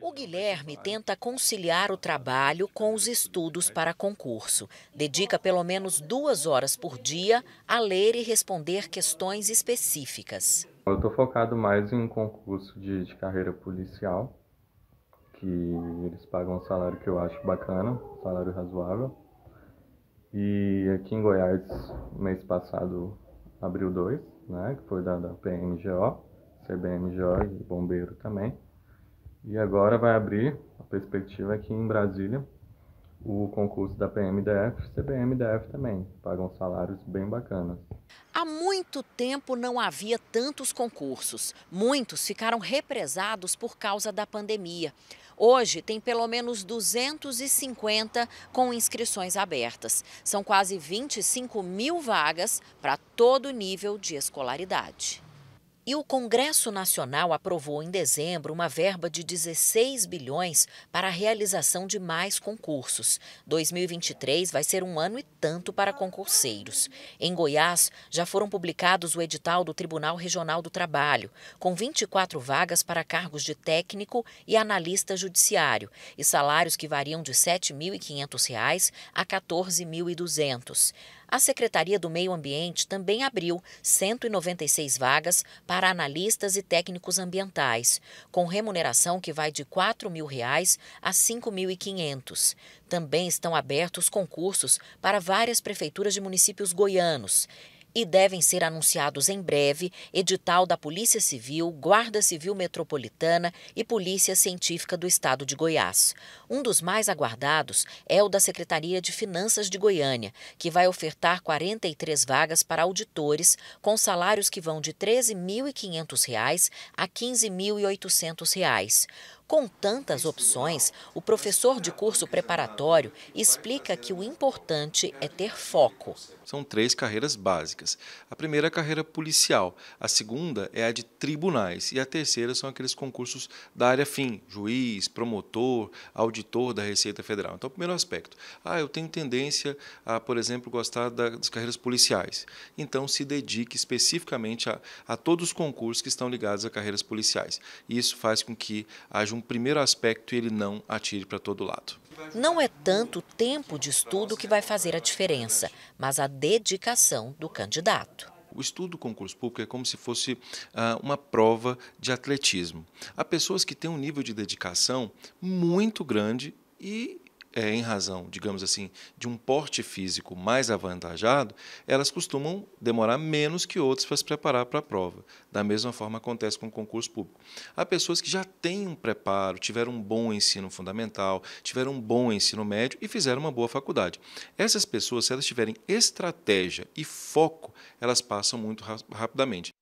O Guilherme tenta conciliar o trabalho com os estudos para concurso. Dedica pelo menos duas horas por dia a ler e responder questões específicas. Eu estou focado mais em um concurso de, de, carreira policial, que eles pagam um salário que eu acho bacana, um salário razoável. E aqui em Goiás, mês passado, abriu dois, né, que foi da, da PMGO, CBMGO e Bombeiro também. E agora vai abrir a perspectiva aqui em Brasília o concurso da PMDF, CPMDF também, pagam salários bem bacanas. Há muito tempo não havia tantos concursos. Muitos ficaram represados por causa da pandemia. Hoje tem pelo menos 250 com inscrições abertas. São quase 25 mil vagas para todo nível de escolaridade. E o Congresso Nacional aprovou em dezembro uma verba de 16 bilhões para a realização de mais concursos. 2023 vai ser um ano e tanto para concurseiros. Em Goiás, já foram publicados o edital do Tribunal Regional do Trabalho, com 24 vagas para cargos de técnico e analista judiciário, e salários que variam de R$ 7.500 a R$ 14.200. A Secretaria do Meio Ambiente também abriu 196 vagas para analistas e técnicos ambientais, com remuneração que vai de R$ 4.000 a R$ 5.500. Também estão abertos concursos para várias prefeituras de municípios goianos e devem ser anunciados em breve edital da Polícia Civil, Guarda Civil Metropolitana e Polícia Científica do Estado de Goiás. Um dos mais aguardados é o da Secretaria de Finanças de Goiânia, que vai ofertar 43 vagas para auditores com salários que vão de R$ 13.500 a R$ 15.800. Com tantas opções, o professor de curso preparatório explica que o importante é ter foco. São três carreiras básicas. A primeira é a carreira policial, a segunda é a de tribunais e a terceira são aqueles concursos da área fim, juiz, promotor, auditor da Receita Federal. Então, o primeiro aspecto. Ah, eu tenho tendência a, por exemplo, gostar das carreiras policiais. Então, se dedique especificamente a, a todos os concursos que estão ligados a carreiras policiais. Isso faz com que haja um um primeiro aspecto e ele não atire para todo lado. Não é tanto o tempo de estudo que vai fazer a diferença, mas a dedicação do candidato. O estudo do concurso público é como se fosse ah, uma prova de atletismo. Há pessoas que têm um nível de dedicação muito grande e é, em razão, digamos assim, de um porte físico mais avantajado, elas costumam demorar menos que outros para se preparar para a prova. Da mesma forma acontece com o concurso público. Há pessoas que já têm um preparo, tiveram um bom ensino fundamental, tiveram um bom ensino médio e fizeram uma boa faculdade. Essas pessoas, se elas tiverem estratégia e foco, elas passam muito ra rapidamente.